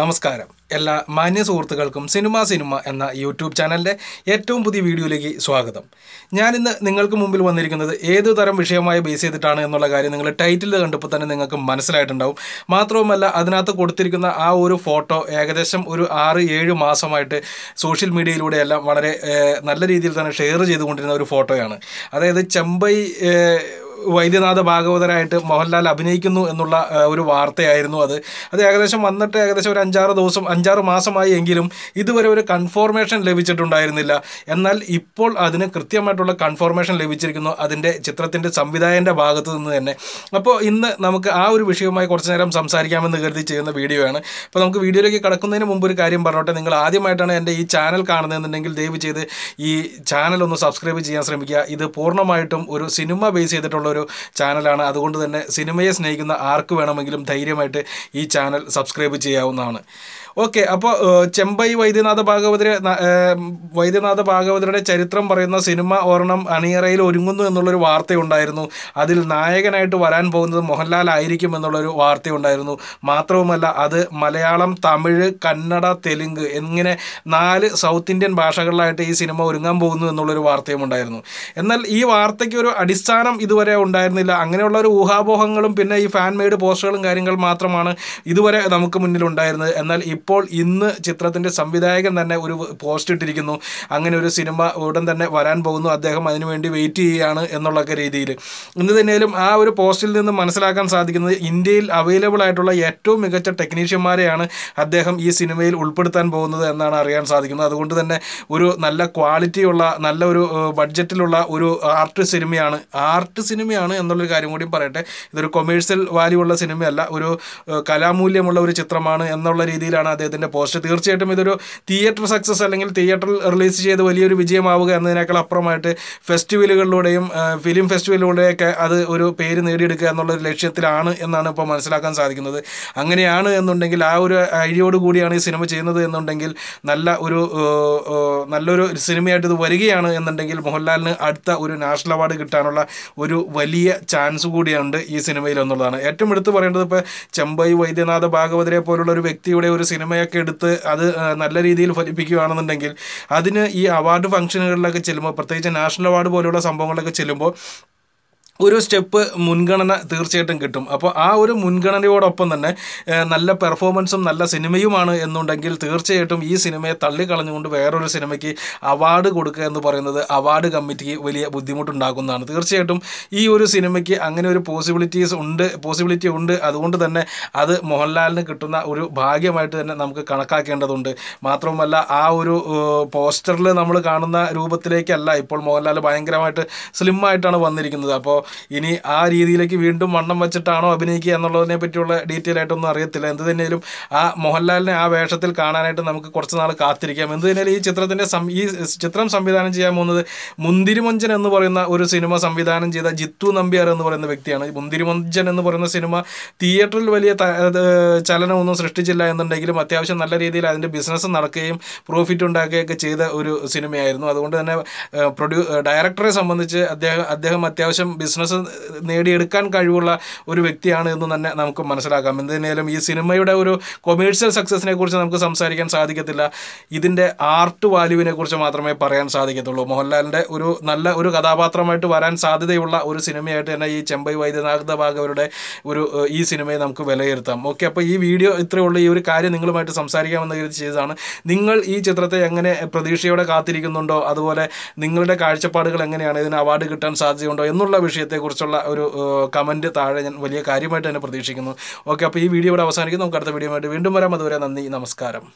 നമസ്കാരം എല്ലാ മാന്യ സുഹൃത്തുക്കൾക്കും സിനിമ സിനിമ എന്ന യൂട്യൂബ് ചാനലിൻ്റെ ഏറ്റവും പുതിയ വീഡിയോയിലേക്ക് സ്വാഗതം ഞാനിന്ന് നിങ്ങൾക്ക് മുമ്പിൽ വന്നിരിക്കുന്നത് ഏത് തരം വിഷയമായി ബേസ് ചെയ്തിട്ടാണ് എന്നുള്ള കാര്യം നിങ്ങൾ ടൈറ്റിൽ കണ്ടപ്പോൾ തന്നെ നിങ്ങൾക്ക് മനസ്സിലായിട്ടുണ്ടാവും മാത്രവുമല്ല അതിനകത്ത് കൊടുത്തിരിക്കുന്ന ആ ഒരു ഫോട്ടോ ഏകദേശം ഒരു ആറ് ഏഴ് മാസമായിട്ട് സോഷ്യൽ മീഡിയയിലൂടെ എല്ലാം വളരെ നല്ല രീതിയിൽ തന്നെ ഷെയർ ചെയ്തുകൊണ്ടിരുന്ന ഒരു ഫോട്ടോയാണ് അതായത് ചെമ്പൈ വൈദ്യനാഥ ഭാഗവതരായിട്ട് മോഹൻലാൽ അഭിനയിക്കുന്നു എന്നുള്ള ഒരു വാർത്തയായിരുന്നു അത് അത് ഏകദേശം വന്നിട്ട് ഏകദേശം ഒരു അഞ്ചാറ് ദിവസം അഞ്ചാറ് മാസമായി എങ്കിലും ഇതുവരെ ഒരു കൺഫോർമേഷൻ ലഭിച്ചിട്ടുണ്ടായിരുന്നില്ല എന്നാൽ ഇപ്പോൾ അതിന് കൃത്യമായിട്ടുള്ള കൺഫോർമേഷൻ ലഭിച്ചിരിക്കുന്നു അതിൻ്റെ ചിത്രത്തിൻ്റെ സംവിധായകൻ്റെ ഭാഗത്തു നിന്ന് തന്നെ അപ്പോൾ ഇന്ന് നമുക്ക് ആ ഒരു വിഷയവുമായി കുറച്ച് നേരം സംസാരിക്കാമെന്ന് കരുതി ചെയ്യുന്ന വീഡിയോ ആണ് അപ്പോൾ നമുക്ക് വീഡിയോയിലേക്ക് കടക്കുന്നതിന് മുമ്പ് ഒരു കാര്യം പറഞ്ഞോട്ടെ നിങ്ങൾ ആദ്യമായിട്ടാണ് എൻ്റെ ഈ ചാനൽ കാണുന്നതെന്നുണ്ടെങ്കിൽ ദയവ് ചെയ്ത് ഈ ചാനൽ ഒന്ന് സബ്സ്ക്രൈബ് ചെയ്യാൻ ശ്രമിക്കുക ഇത് പൂർണ്ണമായിട്ടും ഒരു സിനിമ ബേസ് ചെയ്തിട്ടുള്ള ഒരു ചാനലാണ് അതുകൊണ്ട് തന്നെ സിനിമയെ സ്നേഹിക്കുന്ന ആർക്ക് വേണമെങ്കിലും ധൈര്യമായിട്ട് ഈ ചാനൽ സബ്സ്ക്രൈബ് ചെയ്യാവുന്നതാണ് ഓക്കെ അപ്പോൾ ചെമ്പൈ വൈദ്യനാഥ ഭാഗവതരെ വൈദ്യനാഥ ഭാഗവതരുടെ ചരിത്രം പറയുന്ന സിനിമ ഒരെണ്ണം അണിയറയിൽ ഒരുങ്ങുന്നു എന്നുള്ളൊരു വാർത്തയുണ്ടായിരുന്നു അതിൽ നായകനായിട്ട് വരാൻ പോകുന്നത് മോഹൻലാൽ ആയിരിക്കും എന്നുള്ളൊരു വാർത്തയുണ്ടായിരുന്നു മാത്രവുമല്ല അത് മലയാളം തമിഴ് കന്നഡ തെലുങ്ക് എന്നിങ്ങനെ നാല് സൗത്ത് ഇന്ത്യൻ ഭാഷകളിലായിട്ട് ഈ സിനിമ ഒരുങ്ങാൻ പോകുന്നു എന്നുള്ളൊരു വാർത്തയും ഉണ്ടായിരുന്നു എന്നാൽ ഈ വാർത്തയ്ക്ക് ഒരു അടിസ്ഥാനം ഇതുവരെ ഇതുവരെ ഉണ്ടായിരുന്നില്ല അങ്ങനെയുള്ള ഒരു ഊഹാപോഹങ്ങളും പിന്നെ ഈ ഫാൻ മെയ്ഡ് പോസ്റ്ററുകളും കാര്യങ്ങൾ മാത്രമാണ് ഇതുവരെ നമുക്ക് മുന്നിൽ ഉണ്ടായിരുന്നത് എന്നാൽ ഇപ്പോൾ ഇന്ന് ചിത്രത്തിൻ്റെ സംവിധായകൻ തന്നെ ഒരു പോസ്റ്റ് ഇട്ടിരിക്കുന്നു അങ്ങനെ ഒരു സിനിമ ഉടൻ തന്നെ വരാൻ പോകുന്നു അദ്ദേഹം അതിനുവേണ്ടി വെയിറ്റ് ചെയ്യുകയാണ് എന്നുള്ളൊക്കെ രീതിയിൽ ഇന്ന് തന്നെയാലും ആ ഒരു പോസ്റ്റിൽ നിന്ന് മനസ്സിലാക്കാൻ സാധിക്കുന്നത് ഇന്ത്യയിൽ അവൈലബിൾ ആയിട്ടുള്ള ഏറ്റവും മികച്ച ടെക്നീഷ്യന്മാരെയാണ് അദ്ദേഹം ഈ സിനിമയിൽ ഉൾപ്പെടുത്താൻ പോകുന്നത് എന്നാണ് അറിയാൻ സാധിക്കുന്നത് അതുകൊണ്ട് തന്നെ ഒരു നല്ല ക്വാളിറ്റിയുള്ള നല്ല ഒരു ബഡ്ജറ്റിലുള്ള ഒരു ആർട്ട് സിനിമയാണ് ആർട്ട് സിനിമ സിനിമയാണ് എന്നുള്ളൊരു കാര്യം കൂടി പറയട്ടെ ഇതൊരു കൊമേഴ്സ്യൽ വാല്യൂ ഉള്ള സിനിമയല്ല ഒരു കലാമൂല്യമുള്ള ഒരു ചിത്രമാണ് എന്നുള്ള രീതിയിലാണ് അദ്ദേഹത്തിൻ്റെ പോസ്റ്റ് തീർച്ചയായിട്ടും ഇതൊരു തിയേറ്റർ സക്സസ് അല്ലെങ്കിൽ തിയേറ്ററിൽ റിലീസ് ചെയ്ത് വലിയൊരു വിജയമാവുക എന്നതിനേക്കാൾ അപ്പുറമായിട്ട് ഫെസ്റ്റിവലുകളിലൂടെയും ഫിലിം ഫെസ്റ്റിവലിലൂടെയൊക്കെ അത് ഒരു പേര് നേടിയെടുക്കുക എന്നുള്ള ഒരു ലക്ഷ്യത്തിലാണ് എന്നാണ് ഇപ്പോൾ മനസ്സിലാക്കാൻ സാധിക്കുന്നത് അങ്ങനെയാണ് എന്നുണ്ടെങ്കിൽ ആ ഒരു ഐഡിയോട് കൂടിയാണ് ഈ സിനിമ ചെയ്യുന്നത് എന്നുണ്ടെങ്കിൽ നല്ല ഒരു നല്ലൊരു സിനിമയായിട്ട് ഇത് വരികയാണ് എന്നുണ്ടെങ്കിൽ മോഹൻലാലിന് അടുത്ത ഒരു നാഷണൽ അവാർഡ് കിട്ടാനുള്ള ഒരു വലിയ ചാൻസ് കൂടിയുണ്ട് ഈ സിനിമയിൽ എന്നുള്ളതാണ് ഏറ്റവും എടുത്തു പറയേണ്ടത് ഇപ്പോൾ ചെമ്പൈ വൈദ്യനാഥ ഭാഗവതരെ പോലുള്ള ഒരു വ്യക്തിയുടെ ഒരു സിനിമയൊക്കെ എടുത്ത് അത് നല്ല രീതിയിൽ ഫലിപ്പിക്കുകയാണെന്നുണ്ടെങ്കിൽ അതിന് ഈ അവാർഡ് ഫംഗ്ഷനുകളിലൊക്കെ ചെല്ലുമ്പോൾ പ്രത്യേകിച്ച് നാഷണൽ അവാർഡ് പോലെയുള്ള സംഭവങ്ങളിലൊക്കെ ചെല്ലുമ്പോൾ ഒരു സ്റ്റെപ്പ് മുൻഗണന തീർച്ചയായിട്ടും കിട്ടും അപ്പോൾ ആ ഒരു മുൻഗണനയോടൊപ്പം തന്നെ നല്ല പെർഫോമൻസും നല്ല സിനിമയുമാണ് എന്നുണ്ടെങ്കിൽ തീർച്ചയായിട്ടും ഈ സിനിമയെ തള്ളിക്കളഞ്ഞുകൊണ്ട് വേറൊരു സിനിമയ്ക്ക് അവാർഡ് കൊടുക്കുക എന്ന് പറയുന്നത് അവാർഡ് കമ്മിറ്റിക്ക് വലിയ ബുദ്ധിമുട്ടുണ്ടാക്കുന്നതാണ് തീർച്ചയായിട്ടും ഈ ഒരു സിനിമയ്ക്ക് അങ്ങനെ ഒരു പോസിബിലിറ്റീസ് ഉണ്ട് പോസിബിലിറ്റി ഉണ്ട് അതുകൊണ്ട് തന്നെ അത് മോഹൻലാലിന് കിട്ടുന്ന ഒരു ഭാഗ്യമായിട്ട് തന്നെ നമുക്ക് കണക്കാക്കേണ്ടതുണ്ട് മാത്രവുമല്ല ആ ഒരു പോസ്റ്ററിൽ നമ്മൾ കാണുന്ന രൂപത്തിലേക്കല്ല ഇപ്പോൾ മോഹൻലാൽ ഭയങ്കരമായിട്ട് സ്ലിമ്മായിട്ടാണ് വന്നിരിക്കുന്നത് അപ്പോൾ ഇനി ആ രീതിയിലേക്ക് വീണ്ടും വണ്ണം വെച്ചിട്ടാണോ അഭിനയിക്കുക എന്നുള്ളതിനെ പറ്റിയുള്ള ഡീറ്റെയിൽ ആയിട്ടൊന്നും അറിയത്തില്ല എന്ത് തന്നെയാലും ആ മോഹൻലാലിനെ ആ വേഷത്തിൽ കാണാനായിട്ട് നമുക്ക് കുറച്ച് നാൾ കാത്തിരിക്കാം എന്ത് തന്നെയാലും ഈ ചിത്രത്തിൻ്റെ ഈ ചിത്രം സംവിധാനം ചെയ്യാൻ പോകുന്നത് മുന്തിരിമഞ്ചൻ എന്ന് പറയുന്ന ഒരു സിനിമ സംവിധാനം ചെയ്ത ജിത്തു നമ്പ്യാർ എന്ന് പറയുന്ന വ്യക്തിയാണ് മുന്തിരിമഞ്ചൻ എന്ന് പറയുന്ന സിനിമ തിയേറ്ററിൽ വലിയ ചലനമൊന്നും സൃഷ്ടിച്ചില്ല എന്നുണ്ടെങ്കിലും അത്യാവശ്യം നല്ല രീതിയിൽ അതിൻ്റെ ബിസിനസ് നടക്കുകയും പ്രോഫിറ്റ് ഉണ്ടാക്കുകയൊക്കെ ചെയ്ത ഒരു സിനിമയായിരുന്നു അതുകൊണ്ട് തന്നെ പ്രൊഡ്യൂ ഡയറക്ടറെ സംബന്ധിച്ച് അദ്ദേഹം അദ്ദേഹം അത്യാവശ്യം ബിസിനസ് ബിസിനസ് നേടിയെടുക്കാൻ കഴിവുള്ള ഒരു വ്യക്തിയാണ് എന്ന് തന്നെ നമുക്ക് മനസ്സിലാക്കാം എന്തിനേലും ഈ സിനിമയുടെ ഒരു കൊമേഴ്ഷ്യൽ സക്സസിനെ കുറിച്ച് നമുക്ക് സംസാരിക്കാൻ സാധിക്കത്തില്ല ഇതിൻ്റെ ആർട്ട് വാല്യൂവിനെ കുറിച്ച് മാത്രമേ പറയാൻ സാധിക്കത്തുള്ളൂ മോഹൻലാലിൻ്റെ ഒരു നല്ല ഒരു കഥാപാത്രമായിട്ട് വരാൻ സാധ്യതയുള്ള ഒരു സിനിമയായിട്ട് തന്നെ ഈ ചെമ്പൈ വൈദ്യനാഥ ഭാഗവരുടെ ഒരു ഈ സിനിമയെ നമുക്ക് വിലയിരുത്താം ഓക്കെ അപ്പോൾ ഈ വീഡിയോ ഇത്രയുള്ള ഈ ഒരു കാര്യം നിങ്ങളുമായിട്ട് സംസാരിക്കാമെന്ന് കരുതി ചെയ്തതാണ് നിങ്ങൾ ഈ ചിത്രത്തെ എങ്ങനെ പ്രതീക്ഷയോടെ കാത്തിരിക്കുന്നുണ്ടോ അതുപോലെ നിങ്ങളുടെ കാഴ്ചപ്പാടുകൾ എങ്ങനെയാണ് ഇതിന് അവാർഡ് കിട്ടാൻ സാധ്യതയുണ്ടോ എന്നുള്ള വിഷയം വിഷയത്തെക്കുറിച്ചുള്ള ഒരു കമൻറ്റ് താഴെ ഞാൻ വലിയ കാര്യമായിട്ട് തന്നെ പ്രതീക്ഷിക്കുന്നു ഓക്കെ അപ്പോൾ ഈ വീഡിയോ ഇവിടെ അവസാനിക്കുന്നു നമുക്ക് അടുത്ത വീഡിയോ വീണ്ടും വരാം അതുവരെ നന്ദി നമസ്കാരം